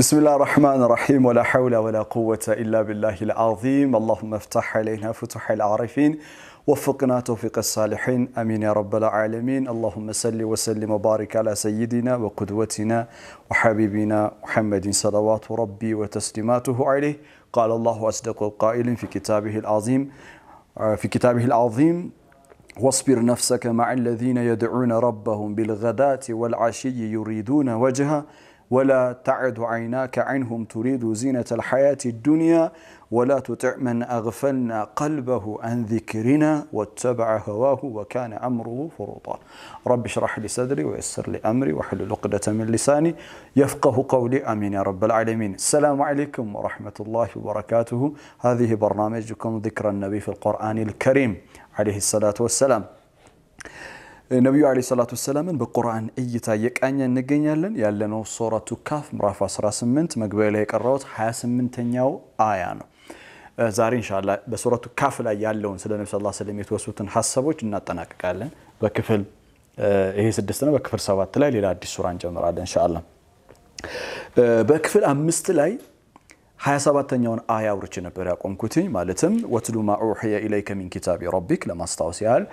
بسم الله الرحمن الرحيم ولا حول ولا قوة إلا بالله العظيم اللهم افتح علينا فتح العارفين وفقنا توفيق الصالحين امين يا رب العالمين اللهم صل وسلم وبارك على سيدنا وقدوتنا وحبيبنا محمد صلوات ربي وتسليماته عليه قال الله اصدق القائل في كتابه العظيم في كتابه العظيم واصبر نفسك مع الذين يدعون ربهم بالغداة والعشي يريدون وجهه ولا تعد عيناك عنهم تريد زينة الحياة الدنيا ولا تطع من أغفلنا قلبه عن ذكرنا واتبع هواه وكان أمره فرطا رب اشرح لي صدري ويسر لي أمري واحلل عقدة من لساني يفقه قولي آمين يا رب العالمين السلام عليكم ورحمة الله وبركاته هذه برنامجكم ذكر النبي في القرآن الكريم عليه الصلاة والسلام ነቢዩ አለ ሰላቱ ወሰላምን በቁርአን እይታ እየቃኘ እንገኛለን። ያለነው ሶረቱ ካፍ ምዕራፍ 18 መግቢያ ላይ የቀረውት 28ኛው አያ ነው። ዛሬ እንሻላ በሱረቱ ካፍ ላይ ያለውን ስለ ነቢ ስ ስለም የተወሱትን ሀሳቦች እናጠናቅቃለን። በክፍል ይሄ ስድስት ነው። በክፍል ሰባት ላይ ሌላ አዲስ ሱራ እንጀምራለን እንሻላ። በክፍል አምስት ላይ 27ኛውን አያ አውርቼ ነበር ያቆምኩትኝ። ማለትም ወትሉ ማ ኡሕየ ኢለይከ ሚን ኪታቢ ረቢክ ለማስታወስ ያህል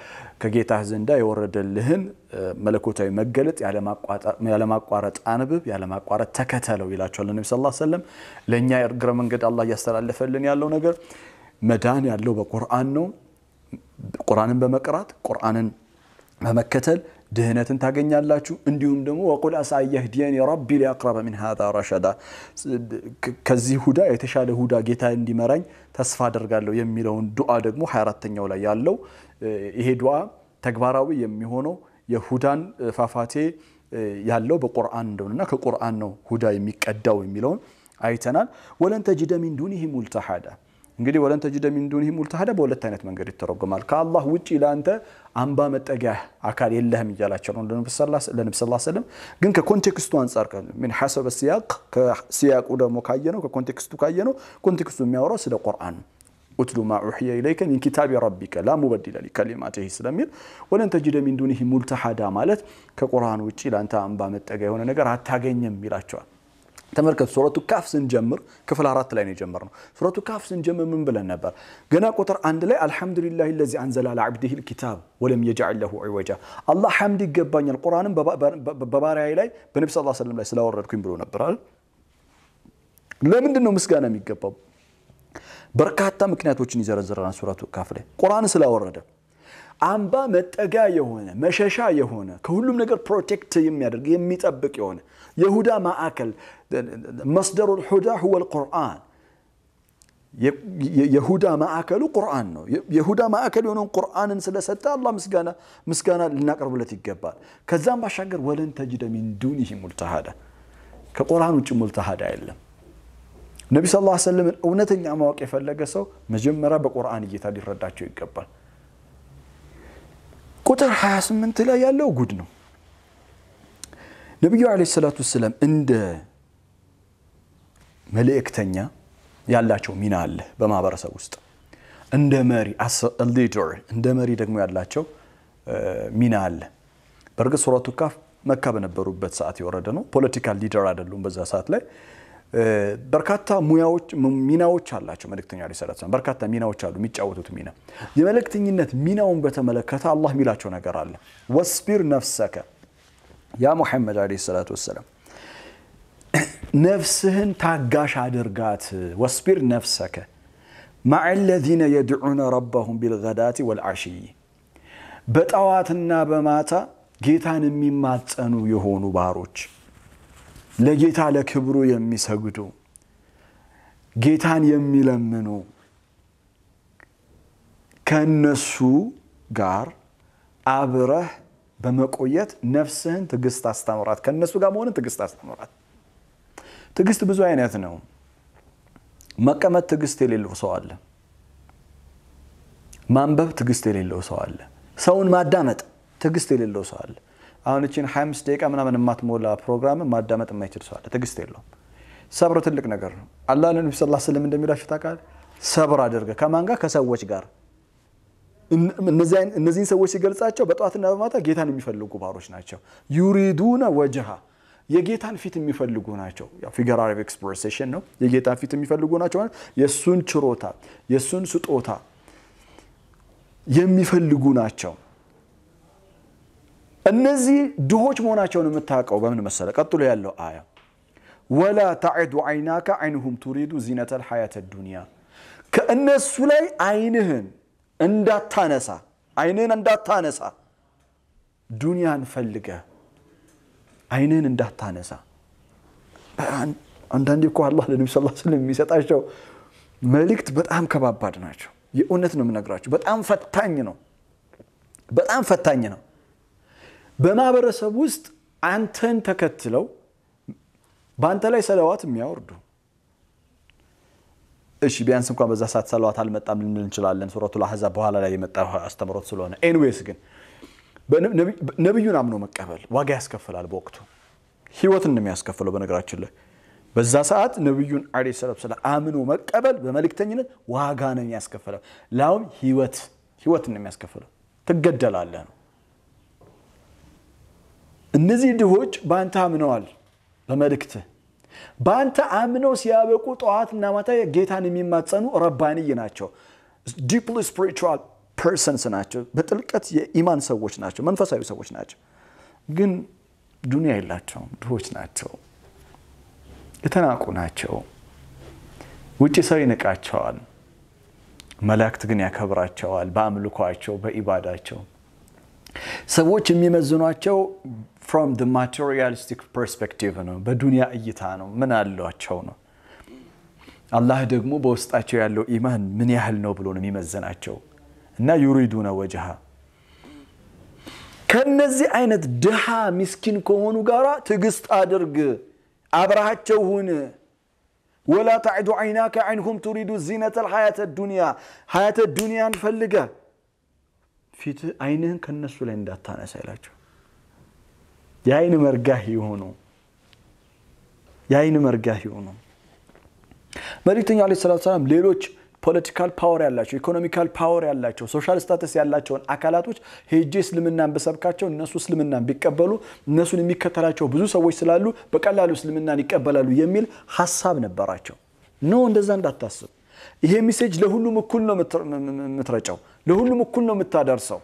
ከጌታህ ዘንዳ የወረደልህን መለኮታዊ መገለጥ ያለማቋረጥ አንብብ፣ ያለማቋረጥ ተከተለው ይላቸዋል ነቢ ስ ሰለም። ለእኛ እግረ መንገድ አላህ እያስተላለፈልን ያለው ነገር መዳን ያለው በቁርአን ነው። ቁርአንን በመቅራት ቁርአንን በመከተል ድህነትን ታገኛላችሁ። እንዲሁም ደግሞ ወቁል አሳ የህዲየኒ ረቢ ሊአቅረበ ምን ሃዛ ረሸዳ ከዚህ ሁዳ የተሻለ ሁዳ ጌታ እንዲመራኝ ተስፋ አደርጋለሁ የሚለውን ዱዓ ደግሞ 24ተኛው ላይ ያለው ይሄ ዱዓ ተግባራዊ የሚሆነው የሁዳን ፏፏቴ ያለው በቁርአን እንደሆነና ከቁርአን ነው ሁዳ የሚቀዳው የሚለውን አይተናል። ወለን ተጅደ ሚን ሙልተሓዳ እንግዲህ ወለን ተጅደ ሚን ዱኒሂም ሙልተሐደ በሁለት አይነት መንገድ ይተረጎማል። ከአላህ ውጪ ለአንተ አምባ መጠጊያ አካል የለህም እያላቸው ነው ለነብዩ ሰለላሁ ዐለይሂ ወሰለም። ግን ከኮንቴክስቱ አንጻር ምን ሐሰበ ሲያቅ ከሲያቁ ደግሞ ካየ ነው ከኮንቴክስቱ ካየ ነው ኮንቴክስቱ የሚያወራው ስለ ቁርአን ኡትሉ ማ ኡሕየ ኢለይከ ሚን ኪታቢ ረቢከ ላ ሙበዲለ ሊከሊማቲሂ ስለሚል ወለን ተጅደ ሚን ዱኒሂ ሙልተሃዳ ማለት ከቁርአን ውጪ ለአንተ አምባ መጠጊያ የሆነ ነገር አታገኝም ይላቸዋል። ተመልከቱ ሱረቱ ካፍ ስንጀምር ክፍል አራት ላይ ነው የጀመርነው። ሱረቱ ካፍ ስንጀምር ምን ብለን ነበር? ገና ቁጥር አንድ ላይ አልሐምዱሊላህ ለዚ አንዘላ ለዓብድህ ልኪታብ ወለም የጃዕል ለሁ ዒወጃ አላህ ሐምድ ይገባኛል ቁርአንም በባሪያ ላይ በነቢ ስ ሰለም ላይ ስላወረድኩኝ ብሎ ነበር አይደል? ለምንድን ነው ምስጋና የሚገባው? በርካታ ምክንያቶችን ይዘረዝረናል ሱረቱ ካፍ ላይ ቁርአን ስላወረደ አምባ መጠጊያ የሆነ መሸሻ የሆነ ከሁሉም ነገር ፕሮቴክት የሚያደርግ የሚጠብቅ የሆነ የሁዳ ማዕከል መስደሩ ልሁዳ ሁወ ልቁርአን የሁዳ ማዕከሉ ቁርአን ነው። የሁዳ ማዕከል የሆነውን ቁርአንን ስለሰጠ አላ ምስጋና ምስጋና ልናቀርብለት ይገባል። ከዛም ባሻገር ወለን ተጅደ ሚን ዱኒህ ሙልተሃዳ ከቁርአን ውጭ ሙልተሃዳ የለም። ነቢ ስ ሰለምን እውነተኛ ማወቅ የፈለገ ሰው መጀመሪያ በቁርአን እይታ ሊረዳቸው ይገባል። ቁጥር 28 ላይ ያለው ጉድ ነው። ነቢዩ ዓለይሂ ሰላት ወሰላም እንደ መልእክተኛ ያላቸው ሚና አለ በማህበረሰብ ውስጥ። እንደ መሪ ሊደር፣ እንደ መሪ ደግሞ ያላቸው ሚና አለ። በእርግጥ ሱረቱ ካፍ መካ በነበሩበት ሰዓት የወረደ ነው። ፖለቲካል ሊደር አይደሉም በዛ ሰዓት ላይ በርካታ ሙያዎች ሚናዎች አላቸው። መልክተኛ ዓለይሂ ሰላቱ ወሰላም በርካታ ሚናዎች አሉ የሚጫወቱት ሚና። የመልእክተኝነት ሚናውን በተመለከተ አላህ የሚላቸው ነገር አለ። ወስቢር ነፍሰከ ያ ሙሐመድ ዓለይሂ ሰላቱ ወሰላም ነፍስህን ታጋሽ አድርጋት። ወስቢር ነፍሰከ ማዕ ለዚነ የድዑነ ረበሁም ቢልገዳቲ ወልዓሽይ በጠዋትና በማታ ጌታን የሚማጸኑ የሆኑ ባሮች ለጌታ ለክብሩ የሚሰግዱ ጌታን የሚለምኑ ከእነሱ ጋር አብረህ በመቆየት ነፍስህን ትግስት አስተምራት። ከእነሱ ጋር መሆንን ትግስት አስተምራት። ትግስት ብዙ አይነት ነው። መቀመጥ ትግስት የሌለው ሰው አለ። ማንበብ ትዕግስት የሌለው ሰው አለ። ሰውን ማዳመጥ ትዕግስት የሌለው ሰው አለ። አሁን እችን 25 ደቂቃ ምናምን የማትሞላ ፕሮግራም ማዳመጥ የማይችል ሰው አለ። የለውም። ሰብር ትልቅ ነገር ነው። አላ ነቢ ስ ላ ስለም እንደሚላቸው ታውቃለህ። ሰብር አድርገ ከማን ጋር? ከሰዎች ጋር። እነዚህን ሰዎች ሲገልጻቸው በጠዋትና በማታ ጌታን የሚፈልጉ ባሮች ናቸው። ዩሪዱነ ወጅሃ የጌታን ፊት የሚፈልጉ ናቸው። ፊገር አረብ ኤክስፕሬሽን ነው። የጌታን ፊት የሚፈልጉ ናቸው። የእሱን ችሮታ የእሱን ስጦታ የሚፈልጉ ናቸው። እነዚህ ድሆች መሆናቸውን የምታውቀው በምን መሰለ? ቀጥሎ ያለው አያ ወላ ተዕዱ ዓይናከ ዓይንሁም ቱሪዱ ዚነተል ሐያተ ዱንያ ከእነሱ ላይ ዓይንህን እንዳታነሳ ዓይንህን እንዳታነሳ ዱንያን ፈልገ ዓይንህን እንዳታነሳ። አንዳንዴ እኮ አላህ ለነቢ ስ ስለም የሚሰጣቸው መልእክት በጣም ከባባድ ናቸው። የእውነት ነው የምነግራቸው። በጣም ፈታኝ ነው። በጣም ፈታኝ ነው። በማህበረሰብ ውስጥ አንተን ተከትለው በአንተ ላይ ሰለዋት የሚያወርዱ እሺ ቢያንስ እንኳን በዛ ሰዓት ሰለዋት አልመጣም ልንል እንችላለን። ሱረቱ ላህዛብ በኋላ ላይ የመጣ አስተምሮት ስለሆነ። ኤንዌስ ግን ነቢዩን አምኖ መቀበል ዋጋ ያስከፍላል። በወቅቱ ህይወትን እንደሚያስከፍለው የሚያስከፍለው። በነገራችን ላይ በዛ ሰዓት ነቢዩን ዓለይሂ ሰላም ስለ አምኖ መቀበል በመልእክተኝነት ዋጋ ነው የሚያስከፍለው። ላውም ህይወት ህይወት እንደሚያስከፍለው ትገደላለህ ነው እነዚህ ድሆች በአንተ አምነዋል። በመልክት በአንተ አምነው ሲያበቁ ጠዋትና ማታ ጌታን የሚማጸኑ ረባንይ ናቸው። ዲፕሊ ስፒሪቹዋል ፐርሰንስ ናቸው። በጥልቀት የኢማን ሰዎች ናቸው፣ መንፈሳዊ ሰዎች ናቸው። ግን ዱኒያ የላቸውም። ድሆች ናቸው፣ የተናቁ ናቸው። ውጭ ሰው ይንቃቸዋል፣ መላእክት ግን ያከብራቸዋል በአምልኳቸው በኢባዳቸው ሰዎች የሚመዝኗቸው ፍሮም ደ ማቴሪያሊስቲክ ፐርስፔክቲቭ ነው፣ በዱንያ እይታ ነው። ምን አሏቸው ነው። አላህ ደግሞ በውስጣቸው ያለው ኢማን ምን ያህል ነው ብሎ ነው የሚመዝናቸው እና ዩሪዱነ ወጅሃ ከነዚህ አይነት ድሃ ምስኪን ከሆኑ ጋር ትዕግስት አድርግ፣ አብረሃቸው ሁን። ወላ ተዕዱ ዓይናከ ዓይንሁም ቱሪዱ ዚነት ልሐያተ ዱንያ ሐያተ ዱንያን ፈልገ ፊት አይንህን ከነሱ ላይ እንዳታነሳ ይላቸው። የአይን መርጋህ ይሆኑ የአይን መርጋህ ይሆኑ። መልእክተኛው ዓለይሂ ሰላቱ ሰላም ሌሎች ፖለቲካል ፓወር ያላቸው ኢኮኖሚካል ፓወር ያላቸው ሶሻል ስታተስ ያላቸውን አካላቶች ሄጄ እስልምናን በሰብካቸው እነሱ እስልምናን ቢቀበሉ እነሱን የሚከተላቸው ብዙ ሰዎች ስላሉ በቀላሉ እስልምናን ይቀበላሉ የሚል ሀሳብ ነበራቸው። ኖ እንደዛ እንዳታስብ። ይሄ ሚሴጅ ለሁሉም እኩል ነው የምትረጨው፣ ለሁሉም እኩል ነው የምታደርሰው።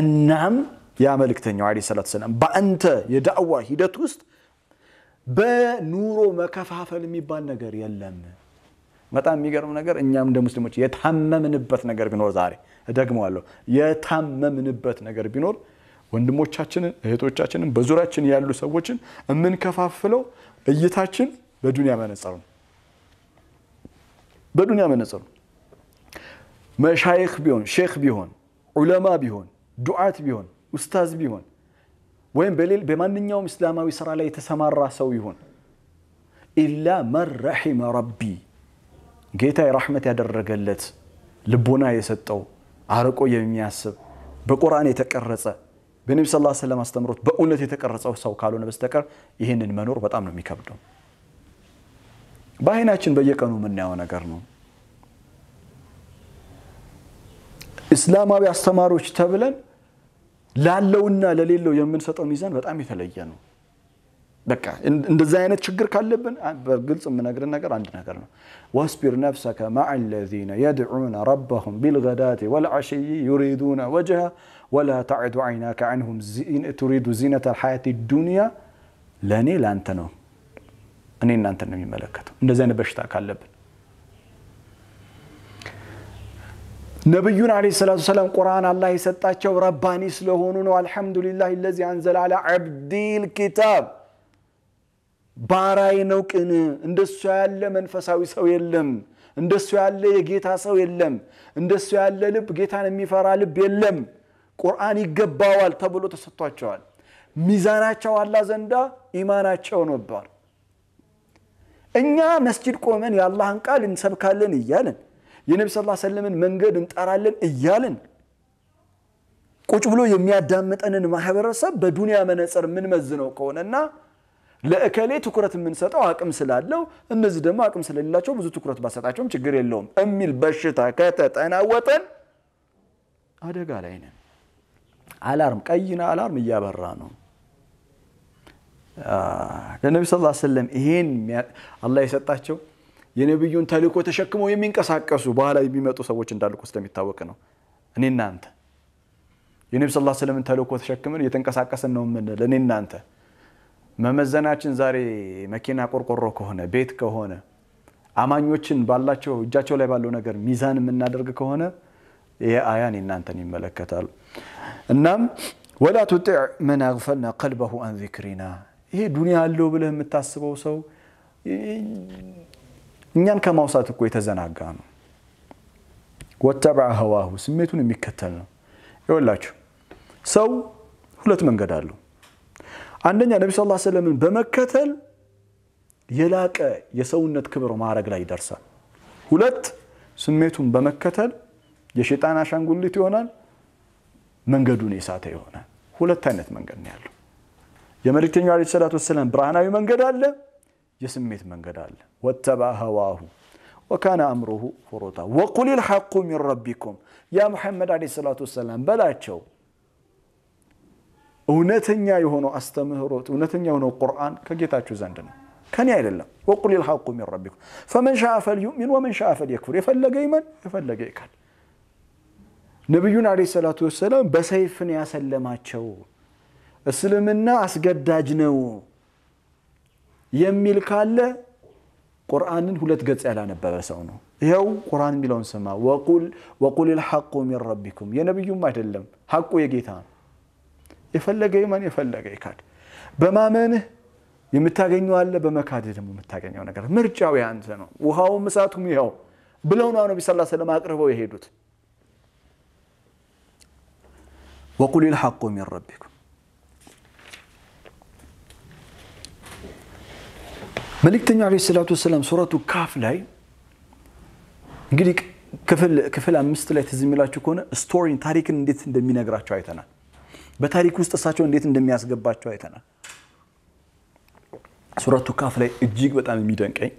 እናም ያ መልእክተኛው ዐለይሂ ሰላም በአንተ የዳዕዋ ሂደት ውስጥ በኑሮ መከፋፈል የሚባል ነገር የለም። በጣም የሚገርም ነገር እኛም እንደ ሙስሊሞች የታመምንበት ነገር ቢኖር ዛሬ እደግመዋለሁ፣ የታመምንበት ነገር ቢኖር ወንድሞቻችንን እህቶቻችንን፣ በዙሪያችን ያሉ ሰዎችን የምንከፋፍለው እይታችን በዱንያ መነጸሩ ነው። በዱንያ መነጸሩ መሻይክ ቢሆን ሼክ ቢሆን ዑለማ ቢሆን ዱዓት ቢሆን ኡስታዝ ቢሆን ወይም በማንኛውም እስላማዊ ስራ ላይ የተሰማራ ሰው ይሁን ኢላ መን ረሒመ ረቢ ጌታ የራሕመት ያደረገለት ልቦና የሰጠው አርቆ የሚያስብ በቁርአን የተቀረጸ በነቢ ስ ሰለም አስተምሮት በእውነት የተቀረጸው ሰው ካልሆነ በስተቀር ይህንን መኖር በጣም ነው የሚከብደው። በአይናችን በየቀኑ የምናየው ነገር ነው። እስላማዊ አስተማሪዎች ተብለን ላለውና ለሌለው የምንሰጠው ሚዛን በጣም የተለየ ነው። በቃ እንደዚህ አይነት ችግር ካለብን በግልጽ የምነግርን ነገር አንድ ነገር ነው። ወስቢር ነፍሰከ ማዕ ለዚነ የድዑነ ረበሁም ቢልገዳቲ ወልዓሽይ ዩሪዱነ ወጅሃ ወላ ተዕዱ ዓይናከ አንሁም ቱሪዱ ዚነት ልሓያት ዱንያ። ለእኔ ለአንተ ነው፣ እኔ እናንተ ነው የሚመለከተው። እንደዚህ አይነት በሽታ ካለብን ነቢዩን ዓለይሂ ሰላቱ ሰላም ቁርአን አላህ የሰጣቸው ረባኒ ስለሆኑ ነው። አልሐምዱሊላህ ለዚ አንዘለ አላ ዐብዲል ኪታብ ባራይ ነው ቅን። እንደሱ ያለ መንፈሳዊ ሰው የለም። እንደሱ ያለ የጌታ ሰው የለም። እንደሱ ያለ ልብ፣ ጌታን የሚፈራ ልብ የለም። ቁርአን ይገባዋል ተብሎ ተሰጥቷቸዋል። ሚዛናቸው አላ ዘንዳ ኢማናቸው ነበር። እኛ መስጂድ ቆመን የአላህን ቃል እንሰብካለን እያለን የነቢ ስ ሰለምን መንገድ እንጠራለን እያልን ቁጭ ብሎ የሚያዳምጠንን ማህበረሰብ በዱንያ መነጽር የምንመዝነው ከሆነና ለእከሌ ትኩረት የምንሰጠው አቅም ስላለው እነዚህ ደግሞ አቅም ስለሌላቸው ብዙ ትኩረት ባሰጣቸውም ችግር የለውም የሚል በሽታ ከተጠናወጠን አደጋ ላይ ነን። አላርም ቀይና አላርም እያበራ ነው። ለነቢ ስ ሰለም ይሄን አላህ የሰጣቸው የነቢዩን ተልእኮ ተሸክመው የሚንቀሳቀሱ በኋላ የሚመጡ ሰዎች እንዳሉ ስለሚታወቅ ነው። እኔ እናንተ የነቢ ስላ ስለምን ተልእኮ ተሸክመን እየተንቀሳቀስን ነው የምንል እኔ እናንተ መመዘናችን ዛሬ መኪና ቆርቆሮ ከሆነ ቤት ከሆነ አማኞችን ባላቸው እጃቸው ላይ ባለው ነገር ሚዛን የምናደርግ ከሆነ ይሄ አያን እናንተን ይመለከታል። እናም ወላ ቱጢዕ መን አግፈልና ቀልበሁ አን ዚክሪና ይሄ ዱኒያ አለው ብለህ የምታስበው ሰው እኛን ከማውሳት እኮ የተዘናጋ ነው። ወተበዐ ህዋሁ ስሜቱን የሚከተል ነው። ይወላችሁ ሰው ሁለት መንገድ አለው። አንደኛ ነቢ ስ ሰለምን በመከተል የላቀ የሰውነት ክብር ማድረግ ላይ ይደርሳል። ሁለት ስሜቱን በመከተል የሸጣን አሻንጉሊት ይሆናል፣ መንገዱን የሳተ ይሆናል። ሁለት አይነት መንገድ ነው ያለው። የመልእክተኛው ዓለይሂ ሰላቱ ወሰላም ብርሃናዊ መንገድ አለ። يسميت من قدال واتبع هواه وكان أمره فروطا وقل الحق من ربكم يا محمد عليه الصلاة والسلام بلا تشو ونتنيا يهونو أستمهروت ونتنيا يهونو القرآن كجيتا تشو زندن كان يعيد الله وقل الحق من ربكم فمن شاء فليؤمن ومن شاء فليكفر يفلق ايمن يفلق ايكال نبينا عليه الصلاة والسلام بسيفني أسلم أتشو أسلمنا أسقداجنو أسلمنا የሚል ካለ ቁርአንን ሁለት ገጽ ያላነበበ ሰው ነው። ይኸው ቁርአን የሚለውን ስማ። ወቁል ልሐቁ ሚን ረቢኩም የነቢዩም አይደለም ሐቁ የጌታ ነው። የፈለገ ይመን የፈለገ ይካድ። በማመንህ የምታገኘው አለ፣ በመካድህ ደግሞ የምታገኘው ነገር ምርጫው ያንተ ነው። ውሃውም እሳቱም ይኸው ብለው ነው ነቢ ስ ስለም አቅርበው የሄዱት። ወቁል ልሐቁ ሚን ረቢኩም መልእክተኛው አለይሂ ሰላቱ ወሰላም ሱረቱ ካፍ ላይ እንግዲህ ክፍል አምስት ላይ ትዝ የሚላችሁ ከሆነ ስቶሪን ታሪክን እንዴት እንደሚነግራቸው አይተናል። በታሪክ ውስጥ እሳቸው እንዴት እንደሚያስገባቸው አይተናል። ሱረቱ ካፍ ላይ እጅግ በጣም የሚደንቀኝ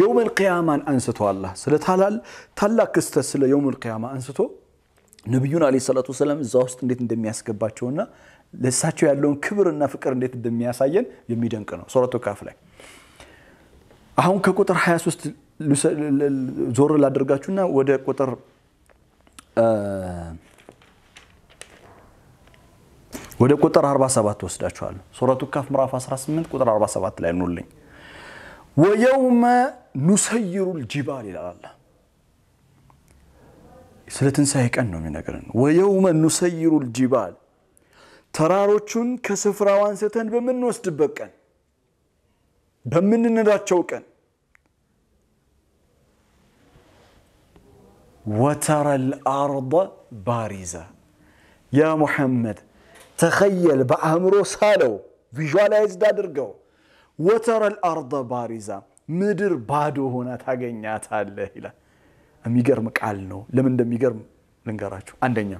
የውመል ቅያማን አንስቶ አላህ ስለ ታላቅ ክስተት ስለ የውመል ቅያማ አንስቶ ነቢዩን አለ ሰላቱ ወሰላም እዛ ውስጥ እንዴት እንደሚያስገባቸውና ለእሳቸው ያለውን ክብርና ፍቅር እንዴት እንደሚያሳየን የሚደንቅ ነው ሱረቱ ካፍ ላይ አሁን ከቁጥር 23 ዞር ላደርጋችሁና ወደ ቁጥር ወደ ቁጥር 47 ወስዳችኋለሁ። ሱረቱ ካፍ ምዕራፍ 18 ቁጥር 47 ላይ ኑልኝ። ወየውመ ኑሰይሩል ጂባል ይላል። ስለ ትንሣኤ ቀን ነው የሚነግረን። ወየውመ ኑሰይሩል ጂባል ተራሮቹን ከስፍራው አንስተን በምንወስድበት ቀን በምንነዳቸው ቀን ወተረ ልአርض ባሪዛ ያ ሙሐመድ ተኸየል በአእምሮ ሳለው ቪዥዋላይዝድ አድርገው ወተረ ልአርض ባሪዛ ምድር ባዶ ሆና ታገኛታለህ ይላል የሚገርም ቃል ነው ለምን እንደሚገርም ልንገራችሁ አንደኛ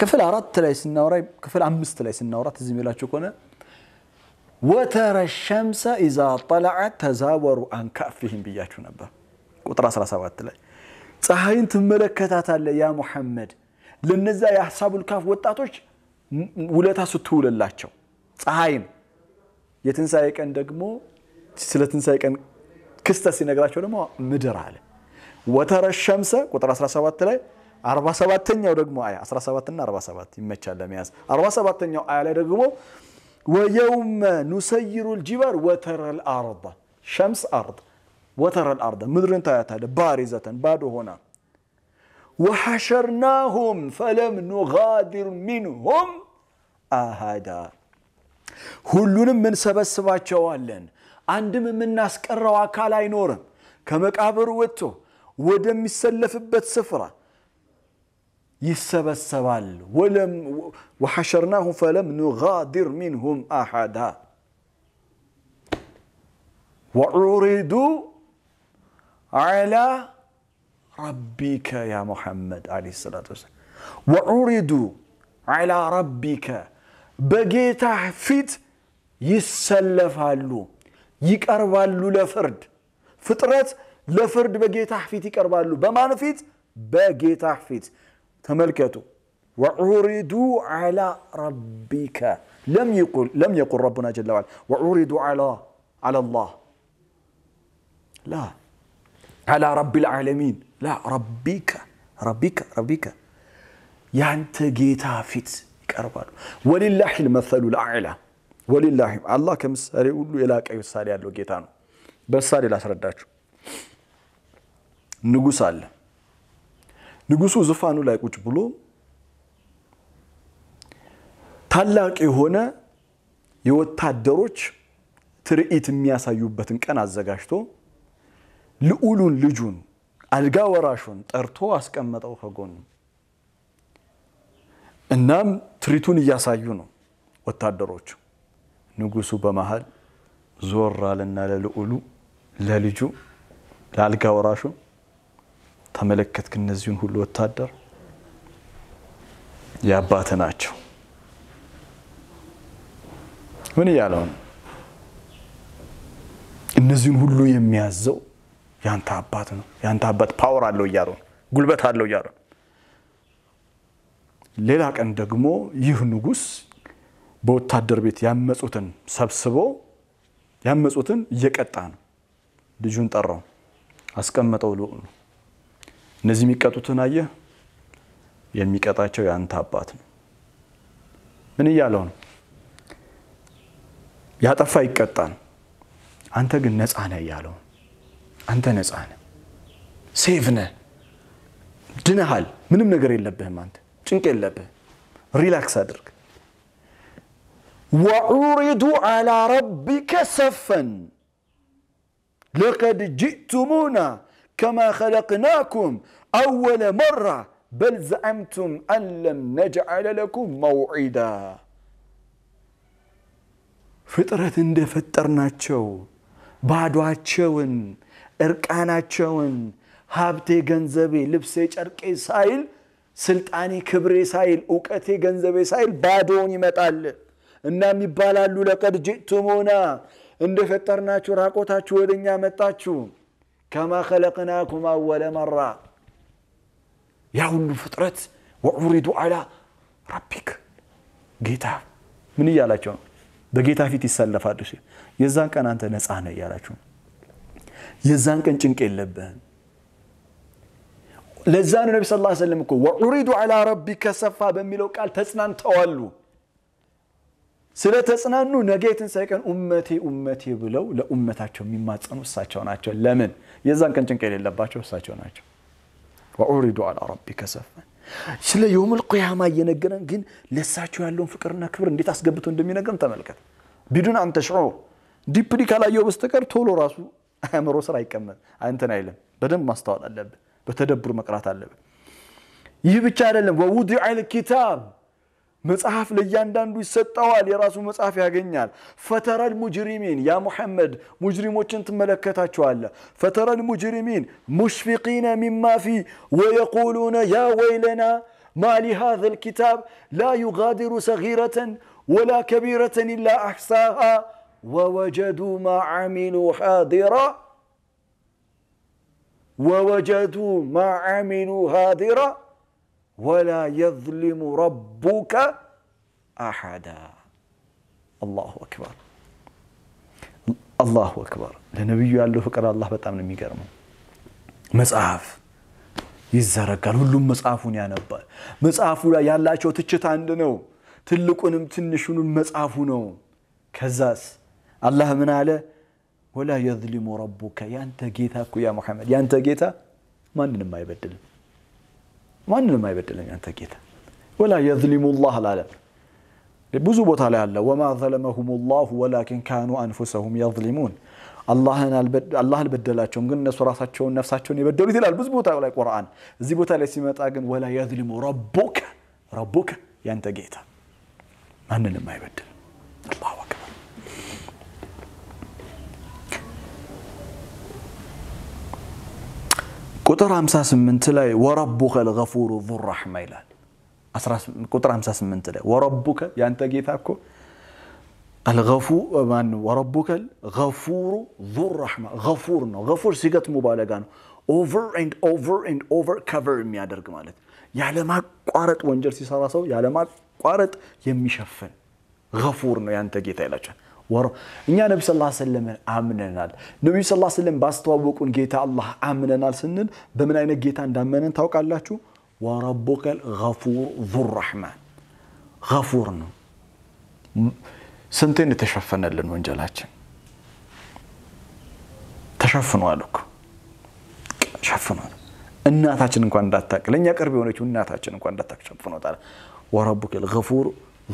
ክፍል አራት ላይ ስናወራ ክፍል አምስት ላይ ስናወራ ትዝ የሚላችሁ ከሆነ ወተረ ሸምሰ ኢዛ ጠለዐት ተዛወሩ አንካፊህም ብያችሁ ነበር። ቁጥር 17 ላይ ፀሐይን ትመለከታታለ ያ ሙሐመድ ለነዛ የአሳቡል ካፍ ወጣቶች ውለታ ስትውልላቸው ፀሐይን የትንሣኤ ቀን ደግሞ ስለ ትንሣኤ ቀን ክስተት ሲነግራቸው ደግሞ ምድር አለ። ወተረ ሸምሰ ቁጥር 17 ላይ 47ተኛው ደግሞ አያ 17 እና 47 ይመቻል ለመያዝ 47ተኛው አያ ላይ ደግሞ ወየውመ ኑሰይሩ ልጅባር ወተረል አርض ሸምስ አርض ወተረል አርض ምድርን ታያታለ ባሪዘተን ባዶ ሆና ወሐሸርናሁም ፈለም ኑጋድር ሚንሁም አሃዳ ሁሉንም እንሰበስባቸዋለን። አንድም የምናስቀረው አካል አይኖርም። ከመቃብር ወጥቶ ወደሚሰለፍበት ስፍራ ይሰበሰባል። ወለም ፈለም ኑጋድር ሚንሁም አሐዳ ወዑሪዱ ዓላ ረቢከ ያ ሙሐመድ ዓለይሂ ሰላቱ ወሰላም ወዑሪዱ ዓላ ረቢከ በጌታህ ፊት ይሰለፋሉ፣ ይቀርባሉ ለፍርድ ፍጥረት ለፍርድ በጌታህ ፊት ይቀርባሉ። በማን ፊት? በጌታህ ፊት تملكته وعرضوا على ربك لم يقل لم يقل ربنا جل وعلا وعرضوا على على الله لا على رب العالمين لا ربك ربك ربك يعني تجيتا فيت كربان ولله المثل الاعلى ولله الله كم ساري يقول له الاك ايو ساري قال له جيتانو بس ساري لا ترداتو نغوص الله ንጉሱ ዙፋኑ ላይ ቁጭ ብሎ ታላቅ የሆነ የወታደሮች ትርኢት የሚያሳዩበትን ቀን አዘጋጅቶ ልዑሉን ልጁን አልጋ ወራሹን ጠርቶ አስቀመጠው ከጎኑ። እናም ትርኢቱን እያሳዩ ነው ወታደሮቹ። ንጉሱ በመሃል ዞር አለና ለልዑሉ ለልጁ ለአልጋ ወራሹ ተመለከትክ። እነዚሁን ሁሉ ወታደር የአባትህ ናቸው። ምን እያለው ነው? እነዚህን ሁሉ የሚያዘው ያንተ አባት ነው። ያንተ አባት ፓወር አለው እያሉ ነው፣ ጉልበት አለው እያሉ ነው። ሌላ ቀን ደግሞ ይህ ንጉስ በወታደር ቤት ያመፁትን ሰብስቦ ያመፁትን እየቀጣ ነው። ልጁን ጠራው፣ አስቀመጠው ልዑሉ እነዚህ የሚቀጡትን አየህ፣ የሚቀጣቸው የአንተ አባት ነው። ምን እያለው ነው? ያጠፋ ይቀጣል፣ አንተ ግን ነፃ ነህ እያለው። አንተ ነፃ ነህ፣ ሴቭ ነህ፣ ድነሃል። ምንም ነገር የለብህም። አንተ ጭንቅ የለብህም። ሪላክስ አድርግ። ወዑሪዱ አላ ረቢከ ሰፈን ለቀድ ጅእቱሙና كما خلقناكم أول مرة بل زعمتم أن لم نجعل لكم موعدا ፍጥረት እንደፈጠርናቸው ባዷቸውን እርቃናቸውን ሀብቴ ገንዘቤ ልብሴ ጨርቄ ሳይል ስልጣኔ ክብሬ ሳይል እውቀቴ ገንዘቤ ሳይል ባዶውን ይመጣል እና ይባላሉ ለቀድ ጅእቱሙና እንደፈጠርናችሁ ራቆታችሁ ወደኛ መጣችሁ ከማ ኸለቅናኩም አወለ መራ ያ ሁሉ ፍጥረት ወዑሪዱ አላ ረቢክ ጌታ ምን እያላቸው ነው? በጌታ ፊት ይሰለፋሉ ሲል የዛን ቀን አንተ ነፃ ነ እያላችሁ የዛን ቀን ጭንቅ የለብህም። ለዛ ነው ነቢ ስ ሰለም እኮ ወዑሪዱ አላ ረቢከ ሰፋ በሚለው ቃል ተጽናንተዋሉ። ስለ ተጽናኑ ነገ ኡመቴ ኡመቴ ብለው ለኡመታቸው የሚማጸኑ እሳቸው ናቸው። ለምን የዛን ቀን ጭንቅ የሌለባቸው እሳቸው ናቸው። ወኡሪዱ አላ ረቢከ ሰፈን ስለ የውሙል ቅያማ እየነገረን ግን ለእሳቸው ያለውን ፍቅርና ክብር እንዴት አስገብቶ እንደሚነግረን ተመልከት። ቢዱን አንተ ሽዑር ካላየው በስተቀር ቶሎ ራሱ አእምሮ ስራ አይቀመጥ እንትን አይልም። በደንብ ማስተዋል አለብን። በተደብር መቅራት አለብን። ይህ ብቻ አይደለም። ወውዲዐል ኪታብ مصحف لياندان دوي ستاوال يراسو مصحف ياغنيال فترى المجرمين يا محمد مجرموچن تملكتاچو الله فترى المجرمين مشفقين مما في ويقولون يا ويلنا ما لهذا الكتاب لا يغادر صغيرة ولا كبيرة إلا أحصاها ووجدوا ما عملوا حاضرا ووجدوا ما عملوا حاضرا ወላ የዝሊሙ ረቡከ አሐዳ። አላሁ አክበር አላሁ አክበር። ለነቢዩ ያለው ፍቅር አላህ በጣም ነው የሚገርመው። መጽሐፍ ይዘረጋል፣ ሁሉም መጽሐፉን ያነባል። መጽሐፉ ላይ ያላቸው ትችት አንድ ነው። ትልቁንም ትንሹንም መጽሐፉ ነው። ከዛስ አላህ ምን አለ? ወላ የዝሊሙ ረቡከ። ያንተ ጌታ እኮ ያ ሙሐመድ፣ ያንተ ጌታ ማንንም አይበድልም። ማንንም አይበድለኝ አንተ ጌታ ወላ የዝሊሙ ላህ አላለም። ብዙ ቦታ ላይ አለ ወማ ዘለመሁም ላሁ ወላኪን ካኑ አንፉሰሁም የዝሊሙን አላህ አልበደላቸውም፣ ግን እነሱ ራሳቸውን ነፍሳቸውን የበደሉት ይላል ብዙ ቦታ ላይ ቁርአን። እዚህ ቦታ ላይ ሲመጣ ግን ወላ የዝሊሙ ረቡከ ረቡከ ያንተ ጌታ ማንንም አይበድል አላሁ ቁጥር 58 ላይ ወረቡከ ልገፉሩ ዙ ራሕማ ይላል። ቁጥር 58 ላይ ወረቡከ ያንተ ጌታ እኮ ወረቡከ ገፉሩ ዙ ራሕማ ገፉር ነው። ገፉር ሲገጥሙ ባለጋ ነው። ኦቨር ኤንድ ኦቨር ኤንድ ኦቨር ከቨር የሚያደርግ ማለት ያለማቋረጥ ወንጀል ሲሰራ ሰው ያለማቋረጥ የሚሸፍን ገፉር ነው ያንተ ጌታ ይላቸዋል። ወሮ እኛ ነቢ ስ ሰለምን አምነናል። ነቢዩ ስ ሰለም ባስተዋወቁን ጌታ አላህ አምነናል ስንል በምን አይነት ጌታ እንዳመነን ታውቃላችሁ? ወረቡከል ዙ ዙራሕማን ፉር ነው። ስንቴን የተሸፈነልን ወንጀላችን ተሸፍኗል እኮ ሸፍኗል። እናታችን እንኳን እንዳታቅ ለእኛ ቅርብ የሆነችው እናታችን እንኳን እንዳታቅ ሸፍኖታል። ወረቡከል ዙ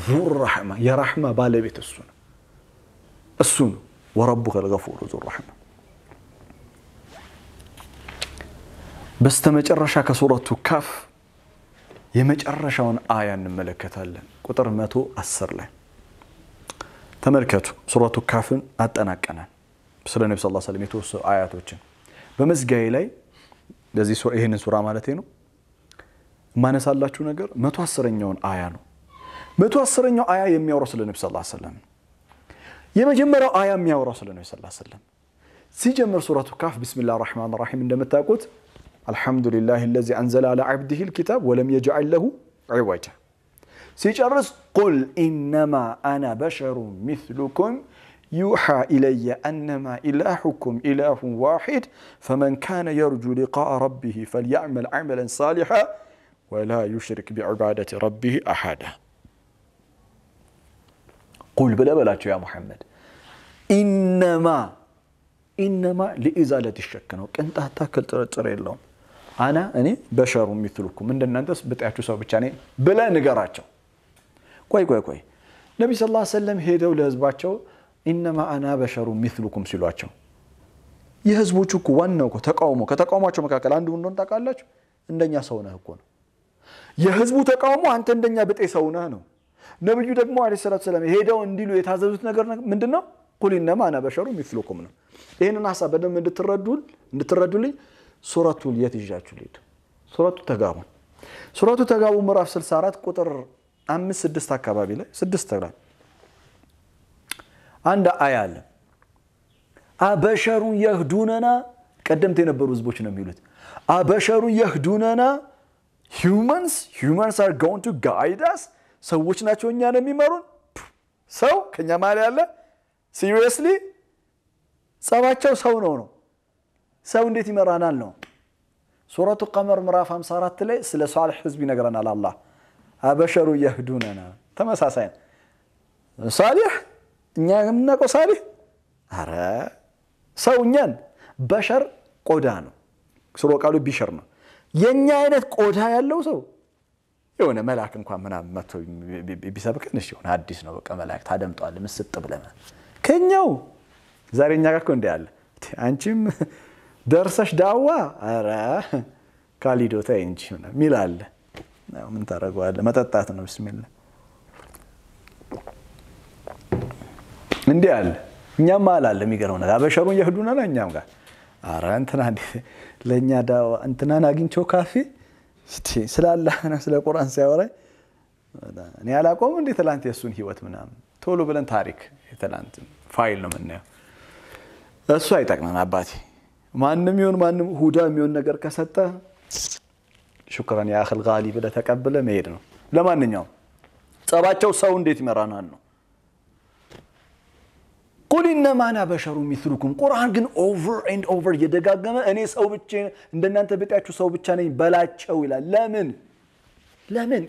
ዙራሕማ የራሕማ ባለቤት እሱ ነው። እሱ ነው። ወረቡከ ልገፉሩ ዙ ረሕማ በስተመጨረሻ ከሱረቱ ካፍ የመጨረሻውን አያ እንመለከታለን። ቁጥር መቶ አስር ላይ ተመልከቱ። ሱረቱ ካፍን አጠናቀናል። ስለ ነቢ ስ ሰለም የተወሰኑ አያቶችን በመዝጋዬ ላይ ለዚህ ይህንን ሱራ ማለት ነው የማነሳላችሁ ነገር መቶ አስረኛውን አያ ነው። መቶ አስረኛው አያ የሚያወራው ስለ ነቢ ስ ሰለም የመጀመሪያው አያ የሚያወራው ስለ ነቢ ስላ ስለም ሲጀምር ሱረቱ ካፍ ብስሚላህ ራህማን ራሒም እንደምታውቁት አልሐምዱሊላህ ለዚ አንዘለ አላ ዓብድህ ልኪታብ ወለም የጅዐል ለሁ ዒወጃ ሲጨርስ ቁል ኢነማ አና በሸሩ ሚስሉኩም يوحى إلي أنما إلهكم إله واحد فمن كان يرجو لقاء ربه فليعمل عملا صالحا ولا يشرك بعبادة ربه أحدا ቁል ብለ በላቸው ያ ሙሐመድ ኢነማ ኢነማ ሊኢዛለት ይሸክ ነው። ቅንጣት ታክል ጥርጥር የለውም። አና እኔ በሸሩ የሚትሉኩም እንደናንተስ ብጤያችሁ ሰው ብቻ ነኝ ብለ ንገራቸው። ቆይ ቆይ ቆይ ነቢ ስ ላ ሰለም ሄደው ለህዝባቸው ኢነማ አና በሸሩ ሚትሉኩም ሲሏቸው የህዝቦቹ እኮ ዋናው እኮ ተቃውሞ ከተቃውሟቸው መካከል አንዱ እንደሆን ታውቃላችሁ። እንደኛ ሰው ነህ እኮ ነው የህዝቡ ተቃውሞ። አንተ እንደኛ ብጤ ሰው ነህ ነው ነብዩ ደግሞ አለ ሰላት ሰላም ሄደው እንዲሉ የታዘዙት ነገር ምንድን ነው? ቁል ኢነማ አነ በሸሩ ሚስሉኩም ነው። ይህንን ሀሳብ በደንብ እንድትረዱልኝ ሱረቱ ልየት ይዣችሁ ልሂድ? ሱረቱ ተጋቡን ሱረቱ ተጋቡ ምዕራፍ 64 ቁጥር አምስት ስድስት አካባቢ ላይ ስድስት ተግራል አንድ አያ አለ። አበሸሩ የህዱነና ቀደምት የነበሩ ህዝቦች ነው የሚሉት አበሸሩ የህዱነና ሂውማንስ ሂውማንስ አር ጎን ቱ ጋይድ አስ ሰዎች ናቸው እኛን የሚመሩን። ሰው ከኛ መሀል ያለ ሲሪየስሊ ጸባቸው ሰው ነው ነው ሰው እንዴት ይመራናል ነው። ሱረቱ ቀመር ምዕራፍ 54 ላይ ስለ ሷልሕ ህዝብ ይነግረናል አላህ። አበሸሩ የህዱነና ተመሳሳይ ነው። ሳሊሕ እኛ የምናውቀው ሳሊሕ፣ አረ ሰው እኛን በሸር ቆዳ ነው ስሮ ቃሉ ቢሸር ነው። የእኛ አይነት ቆዳ ያለው ሰው የሆነ መልአክ እንኳን ምናምን መቶ ቢሰብክ ትንሽ የሆነ አዲስ ነው በቃ መልአክ ታደምጠዋል ምስጥ ብለህ ከኛው ዛሬ እኛ ጋር እኮ ያለ አንቺም ደርሰሽ ዳዋ ኧረ ካሊዶታ ተይ እንጂ ሚል አለ። ምን ታደርገዋለህ? መጠጣት ነው ብስሚላ። እንዲህ አለ። እኛም አላለ። የሚገርመው ነገር አበሸሩ እየሄዱ ነው እኛም ጋር ኧረ እንትና ለእኛ ዳዋ እንትናን አግኝቼው ካፌ ስለ አላህና ስለ ቁርአን ሲያወራ እኔ አላቆም እንዴ ትላንት የእሱን ህይወት ምናምን ቶሎ ብለን ታሪክ የትላንት ፋይል ነው የምናየው። እሱ አይጠቅምም አባቴ። ማንም ይሁን ማንም ሁዳ የሚሆን ነገር ከሰጠ ሹክራን የአክል ጋሊ ብለ ተቀብለ መሄድ ነው። ለማንኛውም ጸባቸው ሰው እንዴት ይመራናል ነው ቁል ኢነማና በሸሩ ሚስሉኩም ቁርአን ግን ኦቨር ኤንድ ኦቨር እየደጋገመ እኔ ሰው ብቻ እንደናንተ ቤጣችሁ ሰው ብቻ ነኝ በላቸው ይላል። ለምን ለምን?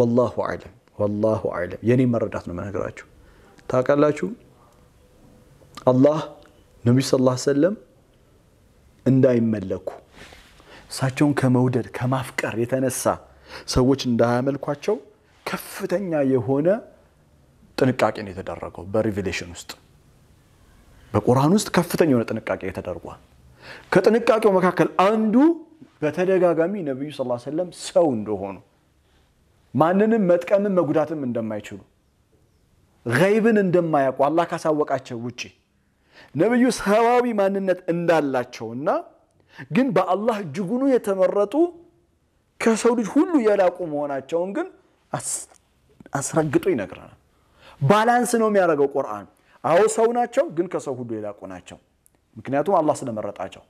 ወላሁ አለም ወላሁ አለም። የእኔ መረዳት ነው መነገራችሁ። ታውቃላችሁ አላህ ነቢዩ ስ ላ ሰለም እንዳይመለኩ እሳቸውን ከመውደድ ከማፍቀር የተነሳ ሰዎች እንዳያመልኳቸው ከፍተኛ የሆነ ጥንቃቄ ነው የተደረገው። በሪቪሌሽን ውስጥ በቁርአን ውስጥ ከፍተኛ የሆነ ጥንቃቄ ተደርጓል። ከጥንቃቄው መካከል አንዱ በተደጋጋሚ ነቢዩ ስ ሰለም ሰው እንደሆኑ ማንንም መጥቀምም መጉዳትም እንደማይችሉ ገይብን እንደማያውቁ አላህ ካሳወቃቸው ውጭ ነቢዩ ሰዋዊ ማንነት እንዳላቸውና ግን በአላህ እጅጉኑ የተመረጡ ከሰው ልጅ ሁሉ የላቁ መሆናቸውን ግን አስረግጦ ይነግረናል። ባላንስ ነው የሚያደርገው ቁርአን። አዎ ሰው ናቸው፣ ግን ከሰው ሁሉ የላቁ ናቸው። ምክንያቱም አላህ ስለመረጣቸው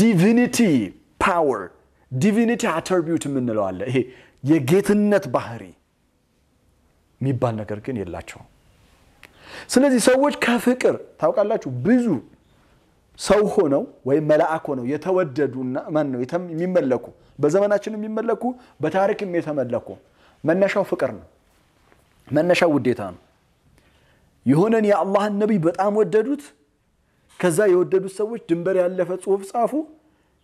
ዲቪኒቲ ፓወር ዲቪኒቲ አትሪቢዩት የምንለው አለ። ይሄ የጌትነት ባህሪ የሚባል ነገር ግን የላቸውም። ስለዚህ ሰዎች ከፍቅር ታውቃላችሁ፣ ብዙ ሰው ሆነው ወይም መልአክ ሆነው የተወደዱና ማን ነው የሚመለኩ በዘመናችን የሚመለኩ በታሪክም የተመለኩ መነሻው ፍቅር ነው። መነሻው ውዴታ ነው። የሆነን የአላህን ነቢይ በጣም ወደዱት። ከዛ የወደዱት ሰዎች ድንበር ያለፈ ጽሁፍ ጻፉ።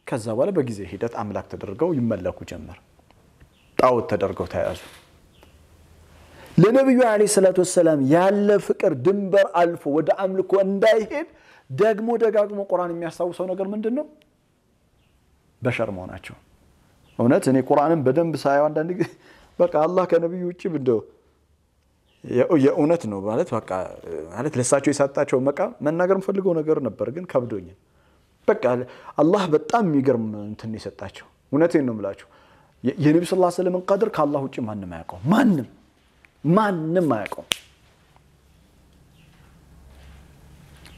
ከዛ በኋላ በጊዜ ሂደት አምላክ ተደርገው ይመለኩ ጀመር። ጣዖት ተደርገው ተያዙ። ለነቢዩ ዓለይሂ ሰላቱ ወሰላም ያለ ፍቅር ድንበር አልፎ ወደ አምልኮ እንዳይሄድ ደግሞ ደጋግሞ ቁርአን የሚያስታውሰው ነገር ምንድን ነው? በሸር መሆናቸው። እውነት እኔ ቁርአንን በደንብ ሳየው አንዳንድ ጊዜ በቃ አላህ ከነቢዩ ውጭ እንደው የእውነት ነው ማለት በቃ ማለት ለሳቸው የሰጣቸው መቃ መናገር የምፈልገው ነገር ነበር፣ ግን ከብዶኛል። በቃ አላህ በጣም የሚገርም እንትን የሰጣቸው እውነቴን ነው የምላቸው። የነቢዩ ስ ስለምን ቀድር ከአላህ ውጭ ማንም አያውቀው። ማንም ማንም አያውቀው።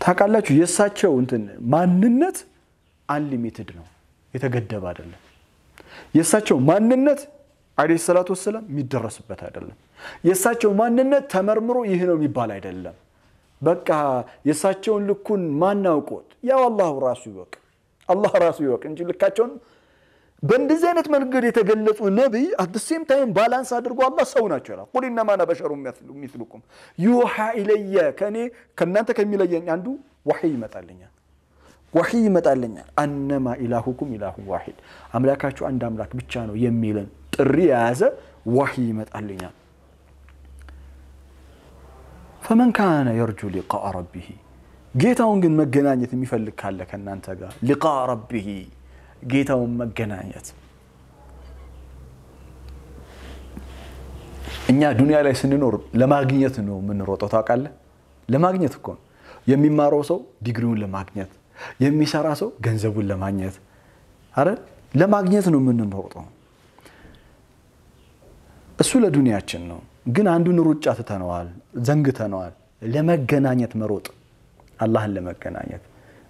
ታውቃላችሁ፣ የእሳቸው እንትን ማንነት አንሊሚትድ ነው፣ የተገደበ አይደለም። የእሳቸው ማንነት አለ ሰላት ወሰላም የሚደረስበት አይደለም። የእሳቸው ማንነት ተመርምሮ ይህ ነው የሚባል አይደለም። በቃ የእሳቸውን ልኩን ማናውቆት ያው አላሁ ራሱ ይወቅ፣ አላህ ራሱ ይወቅ እንጂ ልካቸውን በእንደዚህ አይነት መንገድ የተገለጹ ነቢይ አት ታይም ባላንስ አድርጎ አላህ ሰው ናቸው ይላል። ቁል ኢነማ አና በሸሩ ሚስሉኩም ዩሃ ኢለየ፣ ከእኔ ከእናንተ ከሚለየኝ አንዱ ወሒይ ይመጣልኛል ወሒይ ይመጣልኛል። አነማ ኢላሁኩም ኢላሁ ዋሂድ፣ አምላካችሁ አንድ አምላክ ብቻ ነው የሚልን ጥሪ የያዘ ዋሂ ይመጣልኛል። ፈመን ካነ የርጁ ሊቃ ረቢሂ ጌታውን ግን መገናኘት የሚፈልግ ካለ ከእናንተ ጋር ሊቃ ረቢሂ ጌታውን መገናኘት እኛ ዱንያ ላይ ስንኖር ለማግኘት ነው የምንሮጠው። ታውቃለህ፣ ለማግኘት እኮ ነው የሚማረው ሰው ዲግሪውን ለማግኘት፣ የሚሰራ ሰው ገንዘቡን ለማግኘት አረ ለማግኘት ነው የምንሮጠው። እሱ ለዱንያችን ነው። ግን አንዱን ሩጫ ትተነዋል፣ ዘንግተነዋል። ለመገናኘት መሮጥ አላህን ለመገናኘት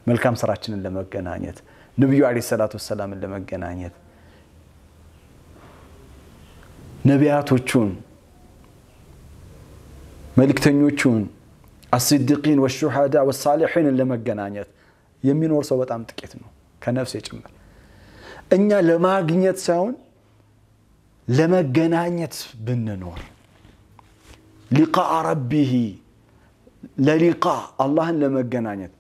መልካም ስራችንን ለመገናኘት ነቢዩ ዓለይሂ ሰላቱ ወሰላምን ለመገናኘት ነቢያቶቹን መልእክተኞቹን አስዲቂን ወሹሃዳ ወሳሊሒንን ለመገናኘት የሚኖር ሰው በጣም ጥቂት ነው፣ ከነፍሴ ጭምር እኛ ለማግኘት ሳይሆን لمجنانيت بن نور لقاء ربه للقاء الله لمجنانيت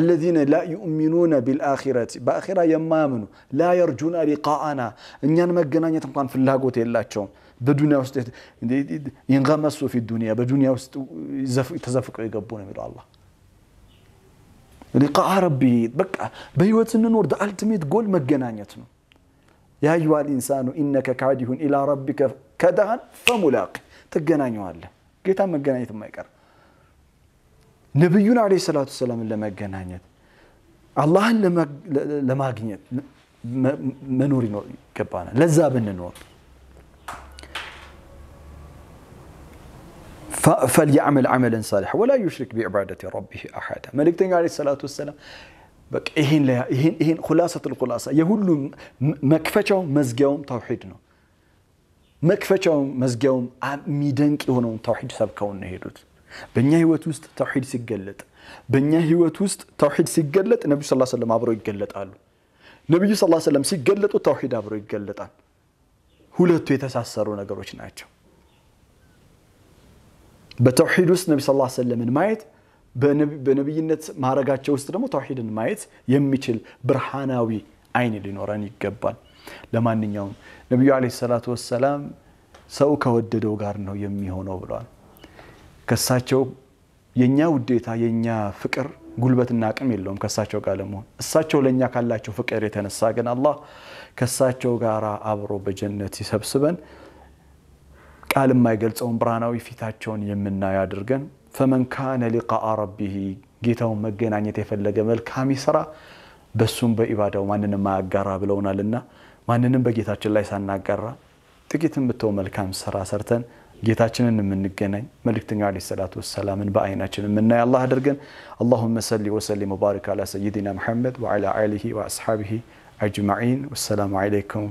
الذين لا يؤمنون بالآخرة بآخرة يمامنوا لا يرجون لقاءنا إن ينمجنانيت مطان في اللاغوت إلا تشوم بدنيا وسط ينغمسوا في الدنيا بدنيا وسط يتزفق يقبون من الله لقاء ربي بك بيوت النور ده ألتميت قول مجنانيتنا يا أيها الإنسان إنك كادح إلى ربك كدها فملاق تجناني والله قلت أما جناني ثم يكر نبينا عليه الصلاة والسلام لما جناني الله لما لما جني ما نوري نور كبانا لذاب النور فليعمل عملا صالحا ولا يشرك بعبادة ربه أحدا ملكتنا عليه الصلاة والسلام በቃ ይሄን ይሄን ይሄን ሁላሳ የሁሉም መክፈቻው መዝጊያውም ተውሂድ ነው። መክፈቻው መዝጊያውም የሚደንቅ የሆነውን ተውሂድ ሰብከውን ሄዱት። በእኛ ህይወት ውስጥ ተውሂድ ሲገለጥ በእኛ ህይወት ውስጥ ተውሂድ ሲገለጥ ነቢዩ ስ ሰለም አብረው ይገለጣሉ። ነቢዩ ስ ሰለም ሲገለጡ ተውሂድ አብሮ ይገለጣል። ሁለቱ የተሳሰሩ ነገሮች ናቸው። በተውሂድ ውስጥ ነቢ ስ ሰለምን ማየት በነቢይነት ማረጋቸው ውስጥ ደግሞ ተውሂድን ማየት የሚችል ብርሃናዊ አይን ሊኖረን ይገባል። ለማንኛውም ነቢዩ ዓለይሂ ሰላቱ ወሰላም ሰው ከወደደው ጋር ነው የሚሆነው ብለዋል። ከሳቸው የእኛ ውዴታ የእኛ ፍቅር ጉልበትና አቅም የለውም ከሳቸው ጋር ለመሆን። እሳቸው ለእኛ ካላቸው ፍቅር የተነሳ ግን አላህ ከእሳቸው ጋር አብሮ በጀነት ሲሰብስበን ቃል የማይገልጸውን ብርሃናዊ ፊታቸውን የምናያድርገን አድርገን ፈመን ካነ ሊቃአ ረቢህ ጌታውን መገናኘት የፈለገ መልካም ስራ በሱም በኢባዳው ማንንም አያጋራ ብለውናልና ማንንም በጌታችን ላይ ሳናጋራ ጥቂት ብተው መልካም ስራ ሰርተን ጌታችንን የምንገናኝ መልእክተኛው ዓለይሂ ሰላቱ ወሰላምን በአይናችን የምናይ አላህ አድርገን። አላሁመ ሰሊ ወሰሊ ወባሪክ አላ ሰይዲና ሙሐመድ ወዓላ አሊሂ ወአስሓቢሂ አጅማዒን። ወሰላሙ ዓለይኩም